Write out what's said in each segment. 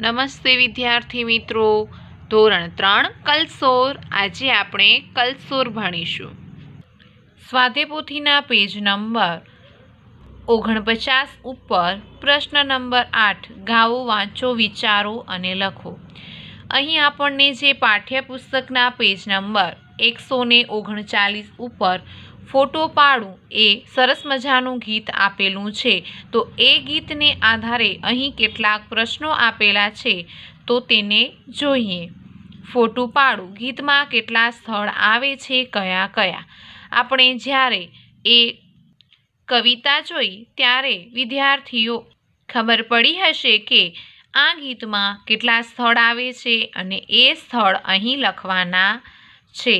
નમસ્તે વિદ્યાર્થી મિત્રો ધોરણ ત્રણ કલસોર આજે આપણે કલસોર ભણીશું સ્વાધ્યપોથીના પેજ નંબર ઓગણપચાસ ઉપર પ્રશ્ન નંબર આઠ ગાઓ વાંચો વિચારો અને લખો અહીં આપણને જે પાઠ્યપુસ્તકના પેજ નંબર એકસો ને ઓગણચાલીસ ઉપર ફોટો પાડું એ સરસ મજાનું ગીત આપેલું છે તો એ ગીતને આધારે અહીં કેટલાક પ્રશ્નો આપેલા છે તો તેને જોઈએ ફોટો પાડું ગીતમાં કેટલા સ્થળ આવે છે કયા કયા આપણે જ્યારે એ કવિતા જોઈ ત્યારે વિદ્યાર્થીઓ ખબર પડી હશે કે આ ગીતમાં કેટલા સ્થળ આવે છે અને એ સ્થળ અહીં લખવાના છે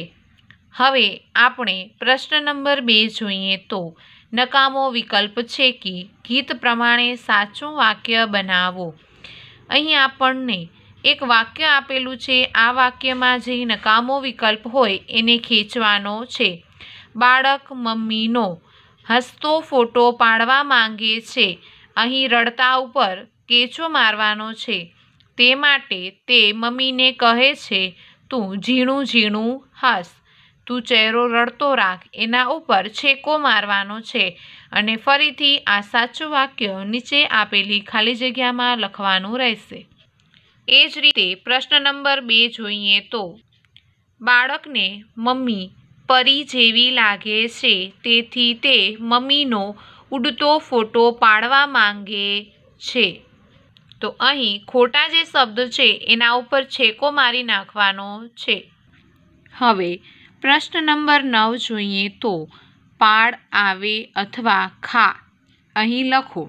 હવે આપણે પ્રશ્ન નંબર બે જોઈએ તો નકામો વિકલ્પ છે કે ગીત પ્રમાણે સાચું વાક્ય બનાવો અહીં આપણને એક વાક્ય આપેલું છે આ વાક્યમાં જે નકામો વિકલ્પ હોય એને ખેંચવાનો છે બાળક મમ્મીનો હસતો ફોટો પાડવા માંગે છે અહીં રડતા ઉપર કેચો મારવાનો છે તે માટે તે મમ્મીને કહે છે તું ઝીણું ઝીણું હસ તું ચહેરો રડતો રાખ એના ઉપર છેકો મારવાનો છે અને ફરીથી આ સાચું વાક્ય નીચે આપેલી ખાલી જગ્યામાં લખવાનું રહેશે એ જ રીતે પ્રશ્ન નંબર બે જોઈએ તો બાળકને મમ્મી પરી જેવી લાગે છે તેથી તે મમ્મીનો ઉડતો ફોટો પાડવા માંગે છે તો અહીં ખોટા જે શબ્દ છે એના ઉપર છેકો મારી નાખવાનો છે હવે પ્રશ્ન નંબર નવ જોઈએ તો પાળ આવે અથવા ખા અહીં લખો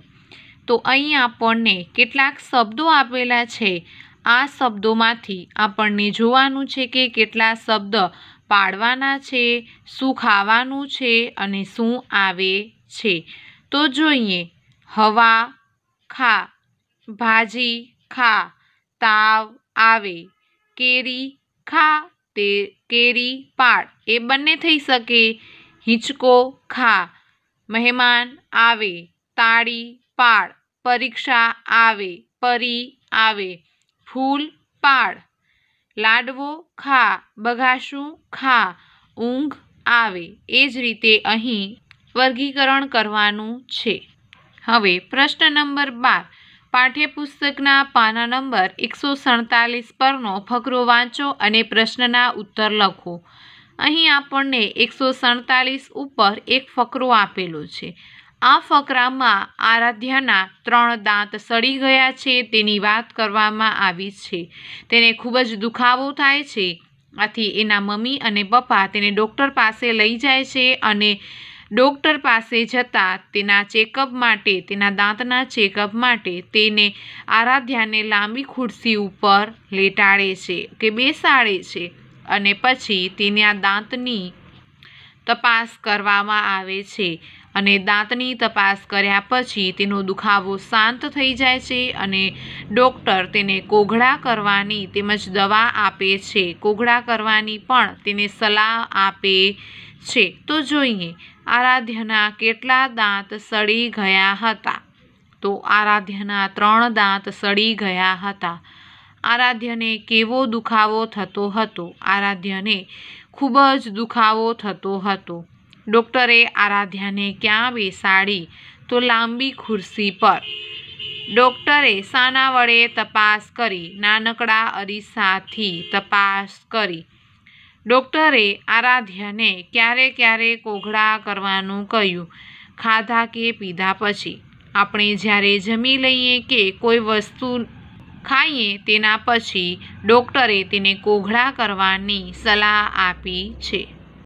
તો અહીં આપણને કેટલાક શબ્દો આપેલા છે આ શબ્દોમાંથી આપણને જોવાનું છે કે કેટલા શબ્દ પાડવાના છે શું ખાવાનું છે અને શું આવે છે તો જોઈએ હવા ખા ભાજી ખા તાવ આવે કેરી ખા તે કેરી પાળ એ બંને થઈ શકે હિંચકો ખા મહેમાન આવે તાળી પાળ પરીક્ષા આવે પરી આવે ફૂલ પાળ લાડવો ખા બગાશું ખા ઊંઘ આવે એ જ રીતે અહીં વર્ગીકરણ કરવાનું છે હવે પ્રશ્ન નંબર બાર પાઠ્યપુસ્તકના પાના નંબર એકસો સડતાલીસ પરનો ફકરો વાંચો અને પ્રશ્નના ઉત્તર લખો અહીં આપણને એકસો સડતાલીસ ઉપર એક ફકરો આપેલો છે આ ફકરામાં આરાધ્યાના ત્રણ દાંત સડી ગયા છે તેની વાત કરવામાં આવી છે તેને ખૂબ જ દુખાવો થાય છે આથી એના મમ્મી અને પપ્પા તેને ડૉક્ટર પાસે લઈ જાય છે અને ડૉક્ટર પાસે જતાં તેના ચેકઅપ માટે તેના દાંતના ચેકઅપ માટે તેને આરાધ્યાને લાંબી ખુરશી ઉપર લેટાડે છે કે બેસાડે છે અને પછી તેના દાંતની તપાસ કરવામાં આવે છે અને દાંતની તપાસ કર્યા પછી તેનો દુખાવો શાંત થઈ જાય છે અને ડૉક્ટર તેને કોઘળા કરવાની તેમજ દવા આપે છે કોઘળા કરવાની પણ તેને સલાહ આપે છે તો જોઈએ આરાધ્યના કેટલા દાંત સડી ગયા હતા તો આરાધ્યના ત્રણ દાંત સડી ગયા હતા આરાધ્યને કેવો દુખાવો થતો હતો આરાધ્યને ખૂબ જ દુખાવો થતો હતો ડૉક્ટરે આરાધ્યાને ક્યાં બેસાડી તો લાંબી ખુરશી પર ડૉક્ટરે સાના વડે તપાસ કરી નાનકડા અરીસાથી તપાસ કરી ડૉક્ટરે આરાધ્યાને ક્યારે ક્યારે કોઘળા કરવાનું કહ્યું ખાધા કે પીધા પછી આપણે જ્યારે જમી લઈએ કે કોઈ વસ્તુ ખાઈએ તેના પછી ડૉક્ટરે તેને કોઘળા કરવાની સલાહ આપી છે